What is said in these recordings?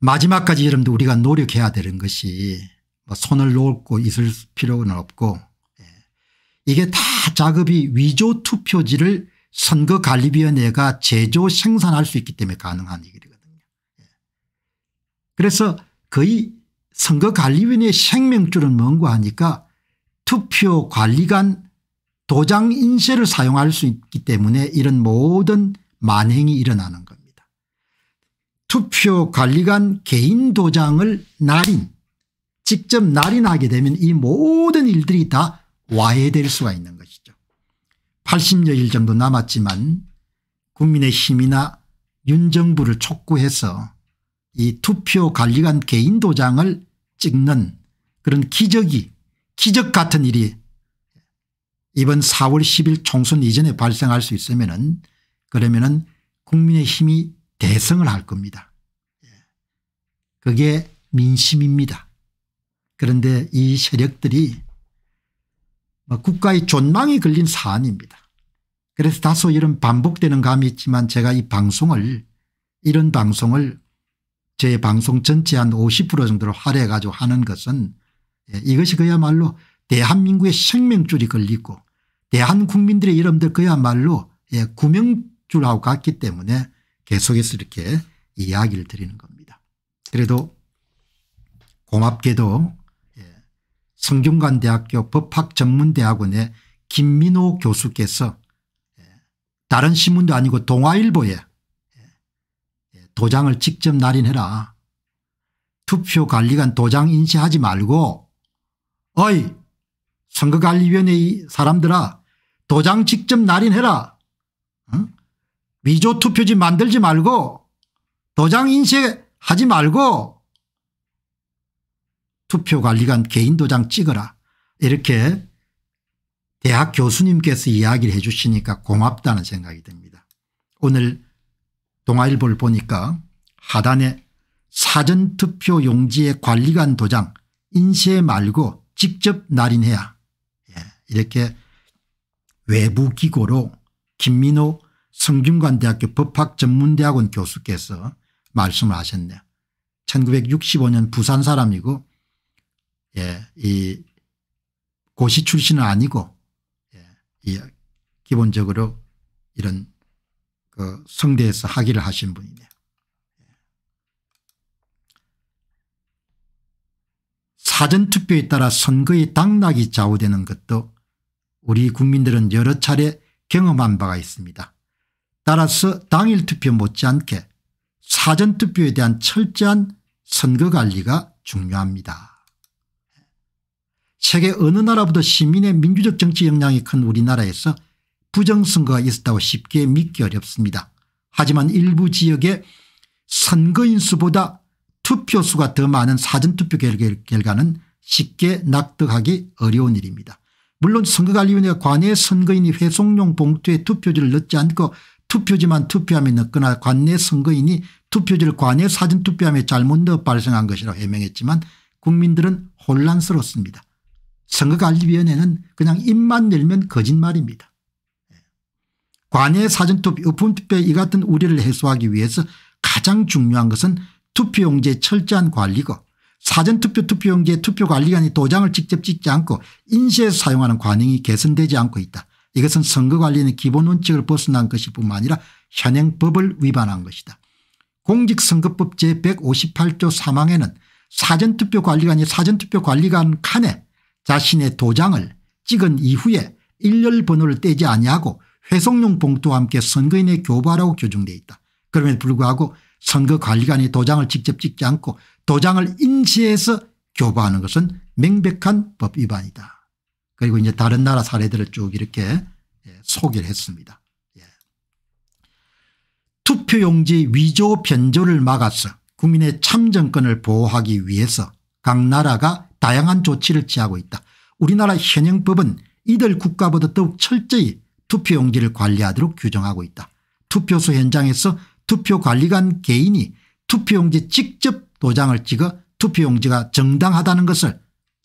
마지막까지 여러분들 우리가 노력해야 되는 것이 뭐 손을 놓고 있을 필요는 없고 예. 이게 다 작업이 위조 투표지를 선거관리위원회가 제조 생산할 수 있기 때문에 가능한 일이거든요. 예. 그래서 거의 선거관리위원회의 생명줄은 뭔고 하니까 투표관리관 도장 인쇄를 사용할 수 있기 때문에 이런 모든 만행이 일어나는 겁니다. 투표관리관 개인 도장을 날인 직접 날인하게 되면 이 모든 일들이 다 와해될 수가 있는 것이죠. 80여일 정도 남았지만 국민의힘이나 윤정부를 촉구해서 이 투표관리관 개인 도장을 찍는 그런 기적이 기적 같은 일이 이번 4월 10일 총선 이전에 발생할 수 있으면 은 그러면 은 국민의힘이 대승을할 겁니다. 예. 그게 민심입니다. 그런데 이 세력들이 뭐 국가의 존망이 걸린 사안입니다. 그래서 다소 이런 반복되는 감이 있지만 제가 이 방송을 이런 방송을 제 방송 전체 한 50% 정도로 할애해 가지고 하는 것은 예, 이것이 그야말로 대한민국의 생명줄이 걸리고 대한국민들의 이름들 그야말로 예, 구명줄하고 같기 때문에 계속해서 이렇게 이야기를 드리는 겁니다. 그래도 고맙게도 예, 성균관대학교 법학전문대학원의 김민호 교수께서 예, 다른 신문도 아니고 동아일보에 예, 도장을 직접 날인해라. 투표관리관 도장 인쇄하지 말고 어이 선거관리위원회 사람들아 도장 직접 날인해라. 응? 위조 투표지 만들지 말고 도장 인쇄하지 말고 투표관리관 개인 도장 찍어라 이렇게 대학 교수님께서 이야기를 해 주시니까 고맙다는 생각이 듭니다. 오늘 동아일보를 보니까 하단에 사전투표 용지의 관리관 도장 인쇄 말고 직접 날인해야 예, 이렇게 외부기고로 김민호 성균관대학교 법학전문대학원 교수께서 말씀을 하셨네요. 1965년 부산 사람이고 예, 이 고시 출신은 아니고 예, 이 기본적으로 이런 그 성대에서 학위를 하신 분이네요. 사전투표에 따라 선거의 당락이 좌우되는 것도 우리 국민들은 여러 차례 경험한 바가 있습니다. 따라서 당일 투표 못지않게 사전투표에 대한 철저한 선거관리가 중요합니다. 세계 어느 나라보다 시민의 민주적 정치 역량이 큰 우리나라에서 부정선거가 있었다고 쉽게 믿기 어렵습니다. 하지만 일부 지역의 선거인수보다 투표수가 더 많은 사전투표 결과는 쉽게 납득하기 어려운 일입니다. 물론 선거관리위원회가 관외 선거인이 회송용 봉투에 투표지를 넣지 않고 투표지만 투표함이늦거나 관내 선거인이 투표지를 관내 사전 투표함에 잘못 넣어 발생한 것이라고 해명했지만 국민들은 혼란스럽습니다. 선거관리위원회는 그냥 입만 열면 거짓말입니다. 예. 관외 사전투표 우품투표의 이 같은 우려를 해소하기 위해서 가장 중요한 것은 투표용지의 철저한 관리고 사전투표 투표용지의 투표관리관이 도장을 직접 찍지 않고 인쇄에서 사용하는 관행이 개선되지 않고 있다. 이것은 선거관리는 기본 원칙을 벗어난 것일 뿐만 아니라 현행 법을 위반한 것이다. 공직선거법 제158조 3항에는 사전투표관리관이 사전투표관리관 칸에 자신의 도장을 찍은 이후에 일렬 번호를 떼지 아니하고 회송용 봉투와 함께 선거인의 교부하라고 규정되어 있다. 그럼에도 불구하고 선거관리관이 도장을 직접 찍지 않고 도장을 인쇄해서 교부하는 것은 명백한 법 위반이다. 그리고 이제 다른 나라 사례들을 쭉 이렇게 예, 소개를 했습니다. 예. 투표용지 위조 변조를 막아서 국민의 참정권을 보호하기 위해서 각 나라가 다양한 조치를 취하고 있다. 우리나라 현행법은 이들 국가보다 더욱 철저히 투표용지를 관리하도록 규정하고 있다. 투표소 현장에서 투표관리관 개인이 투표용지 직접 도장을 찍어 투표용지가 정당하다는 것을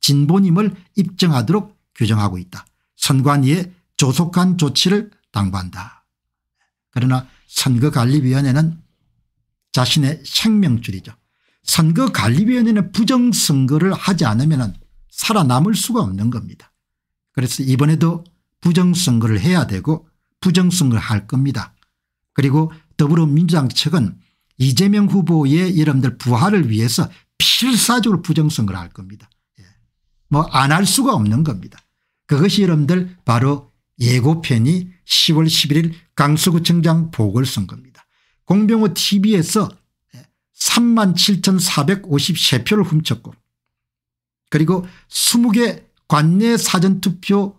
진보님을 입증하도록 규정하고 있다. 선관위에 조속한 조치를 당부한다. 그러나 선거관리위원회는 자신의 생명줄이죠. 선거관리위원회는 부정선거를 하지 않으면 살아남을 수가 없는 겁니다. 그래서 이번에도 부정선거를 해야 되고 부정선거를 할 겁니다. 그리고 더불어민주당 측은 이재명 후보의 여러분들 부활을 위해서 필사적으로 부정선거를 할 겁니다. 예. 뭐안 할 수가 없는 겁니다. 그것이 여러분들 바로 예고편이 10월 11일 강서구청장 보궐선거입니다. 공병호 tv에서 37,453표를 훔쳤고 그리고 20개 관내 사전투표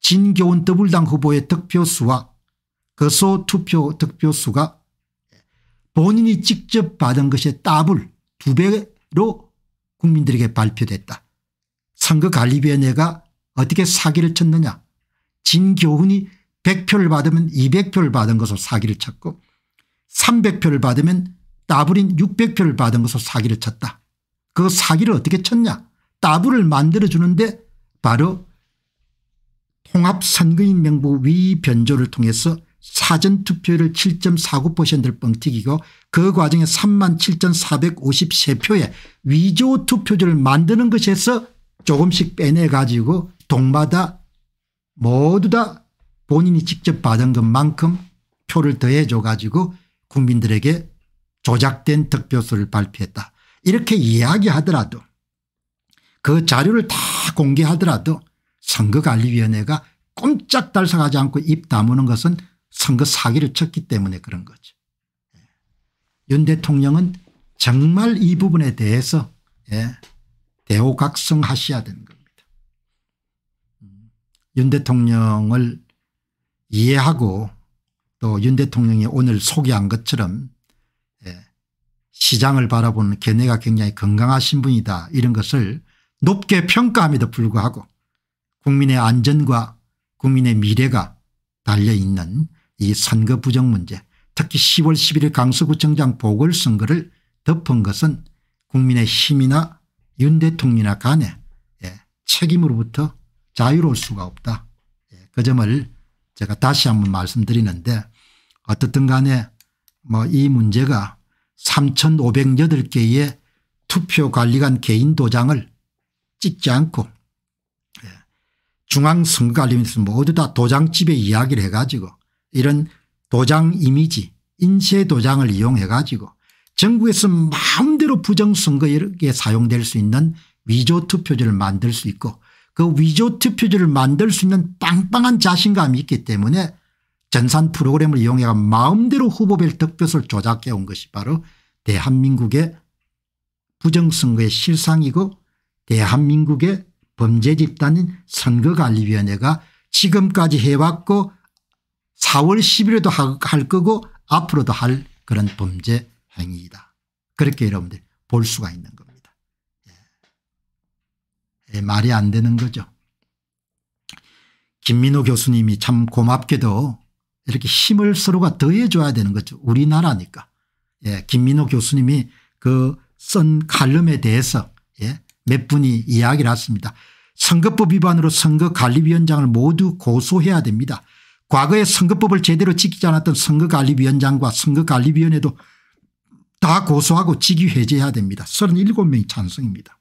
진교훈 더블당 후보의 득표수와 거소 투표 득표수가 본인이 직접 받은 것의 따블 두 배로 국민들에게 발표됐다. 선거관리위원회가 어떻게 사기를 쳤느냐 진교훈이 100표를 받으면 200표를 받은 것으로 사기를 쳤고 300표를 받으면 따블인 600표를 받은 것으로 사기를 쳤다. 그 사기를 어떻게 쳤냐 따블을 만들어주는데 바로 통합선거인 명부 위변조를 통해서 사전투표율을 7.49%를 뻥튀기고 그 과정에 3만 7,453표의 위조투표지를 만드는 것에서 조금씩 빼내가지고 동마다 모두 다 본인이 직접 받은 것만큼 표를 더해 줘 가지고 국민들에게 조작된 득표수를 발표했다. 이렇게 이야기하더라도 그 자료를 다 공개하더라도 선거관리위원회가 꼼짝달싹하지 않고 입 다무는 것은 선거 사기를 쳤기 때문에 그런 거죠. 예. 윤 대통령은 정말 이 부분에 대해서 예, 대호각성하셔야 되는 겁니다. 윤 대통령을 이해하고 또 윤 대통령이 오늘 소개한 것처럼 예, 시장을 바라보는 견해가 굉장히 건강하신 분이다 이런 것을 높게 평가함에도 불구하고 국민의 안전과 국민의 미래가 달려있는 이 선거 부정 문제 특히 10월 11일 강서구청장 보궐선거를 덮은 것은 국민의 힘이나 윤 대통령이나 간에 예, 책임으로부터 자유로울 수가 없다. 예, 그 점을 제가 다시 한번 말씀드리는데 어떻든 간에 뭐 이 문제가 3,508개의 투표관리관 개인 도장을 찍지 않고 예, 중앙선거관리위원회에서 모두 다 도장집에 이야기를 해가지고 이런 도장 이미지 인쇄 도장을 이용해 가지고 전국에서 마음대로 부정선거에 사용될 수 있는 위조 투표지를 만들 수 있고 그 위조트 표지를 만들 수 있는 빵빵한 자신감이 있기 때문에 전산 프로그램을 이용해 가 마음대로 후보별 득표수를 조작해 온 것이 바로 대한민국의 부정선거의 실상이고 대한민국의 범죄 집단인 선거관리위원회가 지금까지 해왔고 4월 10일에도 할 거고 앞으로도 할 그런 범죄 행위이다. 그렇게 여러분들 볼 수가 있는 겁니다. 네, 말이 안 되는 거죠. 김민호 교수님이 참 고맙게도 이렇게 힘을 서로가 더해 줘야 되는 거죠. 우리나라니까. 예, 김민호 교수님이 그쓴 칼럼에 대해서 예, 몇 분이 이야기를 했습니다. 선거법 위반으로 선거관리위원장을 모두 고소해야 됩니다. 과거에 선거법을 제대로 지키지 않았던 선거관리위원장과 선거관리위원회도 다 고소하고 직위 해제해야 됩니다. 37명이 찬성입니다.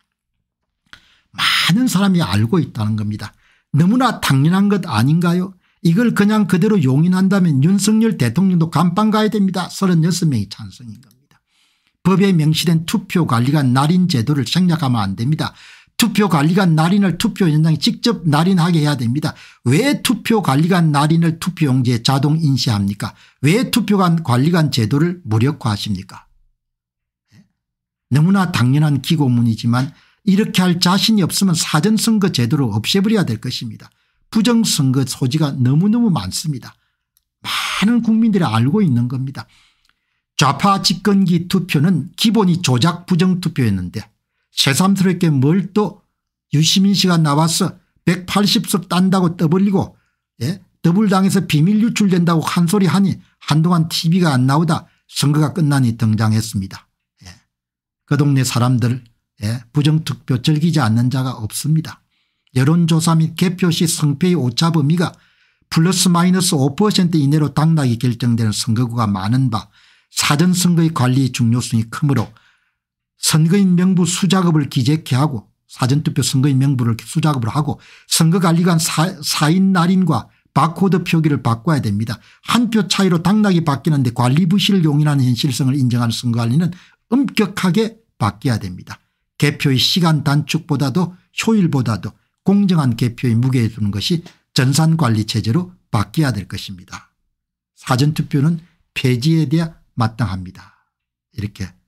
많은 사람이 알고 있다는 겁니다. 너무나 당연한 것 아닌가요? 이걸 그냥 그대로 용인한다면 윤석열 대통령도 감방 가야 됩니다. 36명이 찬성인 겁니다. 법에 명시된 투표관리관 날인 제도를 생략하면 안 됩니다. 투표관리관 날인을 투표현장에 직접 날인하게 해야 됩니다. 왜 투표관리관 날인을 투표용지에 자동 인쇄합니까? 왜 투표관리관 제도를 무력화하십니까? 예? 너무나 당연한 기고문이지만 이렇게 할 자신이 없으면 사전선거 제도를 없애버려야 될 것입니다. 부정선거 소지가 너무너무 많습니다. 많은 국민들이 알고 있는 겁니다. 좌파 집권기 투표는 기본이 조작 부정투표였는데 새삼스럽게 뭘 또 유시민 씨가 나와서 180석 딴다고 떠벌리고 예? 더블당에서 비밀 유출된다고 한 소리 하니 한동안 TV가 안 나오다 선거가 끝나니 등장했습니다. 예. 그 동네 사람들 예, 부정투표 즐기지 않는 자가 없습니다. 여론조사 및 개표 시 성표의 오차 범위가 플러스 마이너스 5% 이내로 당락이 결정되는 선거구가 많은 바 사전선거의 관리의 중요성이 크므로 선거인 명부 수작업을 기재케 하고 사전투표 선거인 명부를 수작업을 하고 선거관리관 사인 날인과 바코드 표기를 바꿔야 됩니다. 한 표 차이로 당락이 바뀌는데 관리 부실을 용인하는 현실성을 인정하는 선거관리는 엄격하게 바뀌어야 됩니다. 개표의 시간 단축보다도 효율보다도 공정한 개표의무게에 두는 것이 전산관리체제로 바뀌어야 될 것입니다. 사전투표는 폐지에 대해 마땅합니다. 이렇게